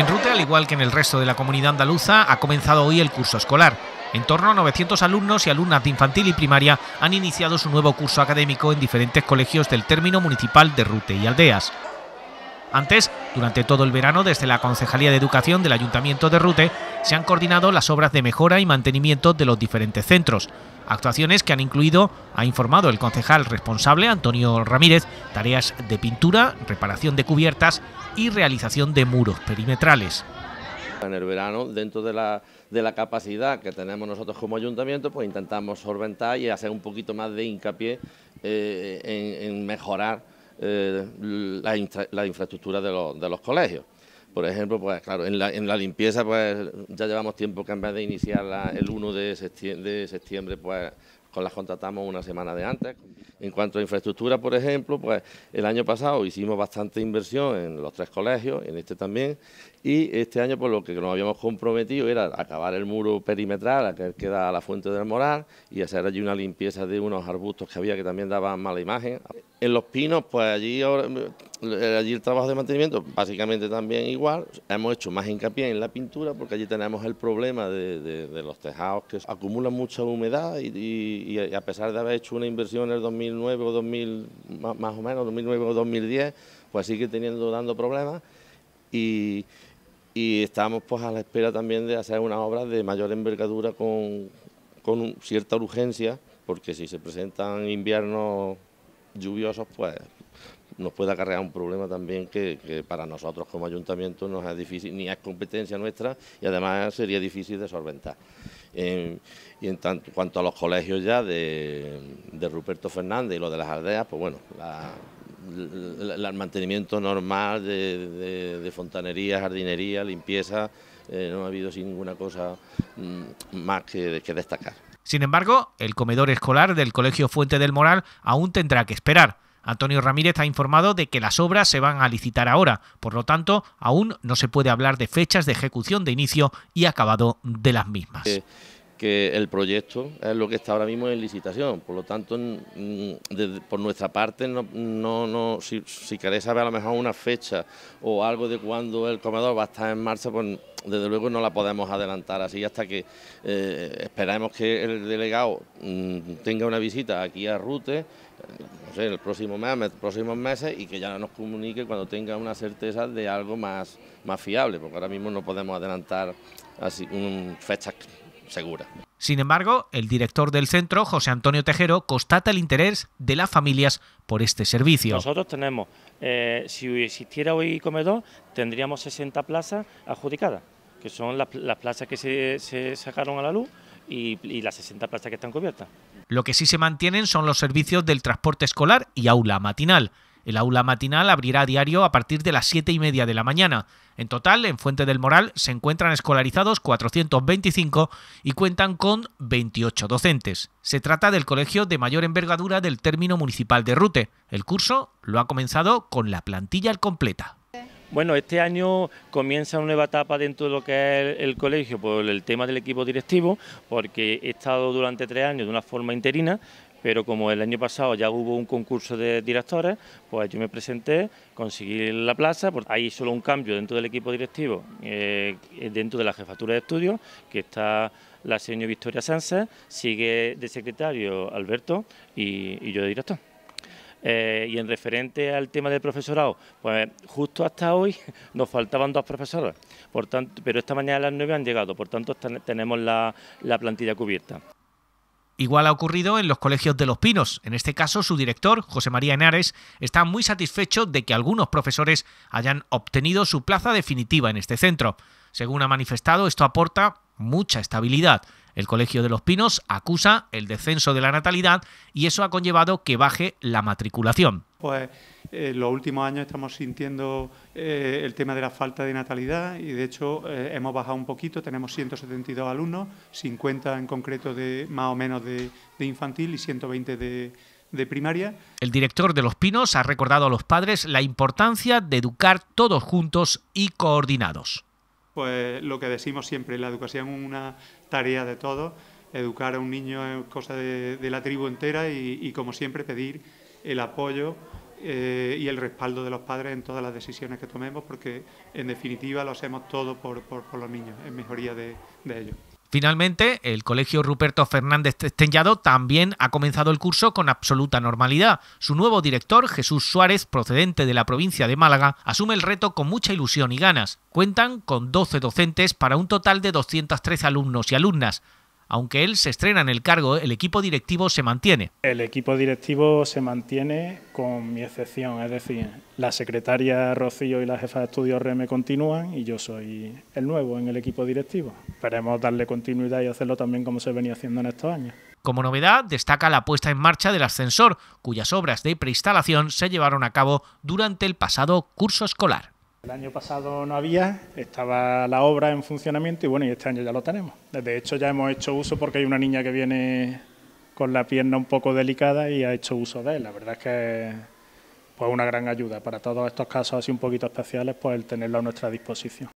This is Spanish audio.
En Rute, al igual que en el resto de la comunidad andaluza, ha comenzado hoy el curso escolar. En torno a 900 alumnos y alumnas de infantil y primaria han iniciado su nuevo curso académico en diferentes colegios del término municipal de Rute y Aldeas. Antes, durante todo el verano, desde la Concejalía de Educación del Ayuntamiento de Rute, se han coordinado las obras de mejora y mantenimiento de los diferentes centros. Actuaciones que han incluido, ha informado el concejal responsable Antonio Ramírez, tareas de pintura, reparación de cubiertas y realización de muros perimetrales. En el verano, dentro de la, capacidad que tenemos nosotros como ayuntamiento, pues intentamos solventar y hacer un poquito más de hincapié eh, en mejorar eh, la, infraestructura de, de, los colegios. Por ejemplo, pues claro, en la, en la limpieza pues ya llevamos tiempo que en vez de iniciar el 1 de septiembre, de septiembre pues con las contratamos una semana de antes. En cuanto a infraestructura, por ejemplo, pues el año pasado hicimos bastante inversión en los tres colegios, en este también, y este año pues, lo que nos habíamos comprometido era acabar el muro perimetral que queda la fuente del Moral y hacer allí una limpieza de unos arbustos que había que también daban mala imagen. En los pinos, pues allí ahora eh, allí el trabajo de mantenimiento, básicamente también igual, hemos hecho más hincapié en la pintura porque allí tenemos el problema de, los tejados que acumulan mucha humedad y, a pesar de haber hecho una inversión en el 2009 o 2000, más, o menos, 2009 o 2010, pues sigue teniendo, dando problemas y, estamos pues a la espera también de hacer una obra de mayor envergadura con, con cierta urgencia porque si se presentan inviernos lluviosos pues nos puede acarrear un problema también que, para nosotros como ayuntamiento no es difícil, ni es competencia nuestra y además sería difícil de solventar. y en tanto, cuanto a los colegios ya de, de Ruperto Fernández y lo de las aldeas, pues bueno, el mantenimiento normal de, fontanería, jardinería, limpieza, eh, no ha habido ninguna cosa mm, más que, que destacar. Sin embargo, el comedor escolar del Colegio Fuente del Moral aún tendrá que esperar. Antonio Ramírez ha informado de que las obras se van a licitar ahora, por lo tanto, aún no se puede hablar de fechas de ejecución de inicio y acabado de las mismas. que el proyecto es lo que está ahora mismo en licitación, por lo tanto, por nuestra parte, no, no, si, queréis saber a lo mejor una fecha o algo de cuándo el comedor va a estar en marcha, pues desde luego no la podemos adelantar así hasta que eh, esperemos que el delegado mm, tenga una visita aquí a Rute no sé, el próximo mes, los próximos meses y que ya nos comunique cuando tenga una certeza de algo más, fiable, porque ahora mismo no podemos adelantar así, un, fecha segura Sin embargo, el director del centro, José Antonio Tejero, constata el interés de las familias por este servicio. Nosotros tenemos, eh, si existiera hoy comedor, tendríamos 60 plazas adjudicadas, que son las, plazas que se, sacaron a la luz y las 60 plazas que están cubiertas. Lo que sí se mantienen son los servicios del transporte escolar y aula matinal. El aula matinal abrirá a diario a partir de las 7 y media de la mañana. En total, en Fuente del Moral se encuentran escolarizados 425 y cuentan con 28 docentes. Se trata del colegio de mayor envergadura del término municipal de Rute. El curso lo ha comenzado con la plantilla completa. Bueno, este año comienza una nueva etapa dentro de lo que es el, colegio por el tema del equipo directivo, porque he estado durante tres años de una forma interina, pero como el año pasado ya hubo un concurso de directores, pues yo me presenté, conseguí la plaza, porque hay solo un cambio dentro del equipo directivo, eh, dentro de la jefatura de estudios, que está la señora Victoria Sánchez, sigue de secretario Alberto y, y yo de director. Eh, y en referente al tema del profesorado, pues justo hasta hoy nos faltaban dos profesores, por tanto, pero esta mañana a las nueve han llegado, por tanto tenemos la, la plantilla cubierta. Igual ha ocurrido en los colegios de Los Pinos. En este caso, su director, José María Henares, está muy satisfecho de que algunos profesores hayan obtenido su plaza definitiva en este centro. Según ha manifestado, esto aporta mucha estabilidad. El Colegio de los Pinos acusa el descenso de la natalidad y eso ha conllevado que baje la matriculación. Pues en eh, los últimos años estamos sintiendo eh, el tema de la falta de natalidad y de hecho eh, hemos bajado un poquito, tenemos 172 alumnos, 50 en concreto de más o menos de, infantil y 120 de primaria. El director de Los Pinos ha recordado a los padres la importancia de educar todos juntos y coordinados. Pues, lo que decimos siempre, la educación es una tarea de todos, educar a un niño es cosa de, la tribu entera y, como siempre pedir el apoyo eh, y el respaldo de los padres en todas las decisiones que tomemos, porque en definitiva lo hacemos todo por, los niños, en mejoría de ellos. Finalmente, el Colegio Ruperto Fernández Estellado también ha comenzado el curso con absoluta normalidad. Su nuevo director, Jesús Suárez, procedente de la provincia de Málaga, asume el reto con mucha ilusión y ganas. Cuentan con 12 docentes para un total de 213 alumnos y alumnas. Aunque él se estrena en el cargo, el equipo directivo se mantiene. El equipo directivo se mantiene con mi excepción, es decir, la secretaria Rocío y la jefa de estudios Reme continúan y yo soy el nuevo en el equipo directivo. Esperemos darle continuidad y hacerlo también como se venía haciendo en estos años. Como novedad, destaca la puesta en marcha del ascensor, cuyas obras de preinstalación se llevaron a cabo durante el pasado curso escolar. El año pasado no había, estaba la obra en funcionamiento y bueno, y este año ya lo tenemos. De hecho ya hemos hecho uso porque hay una niña que viene con la pierna un poco delicada y ha hecho uso de él. La verdad es que pues una gran ayuda para todos estos casos así un poquito especiales, pues el tenerlo a nuestra disposición.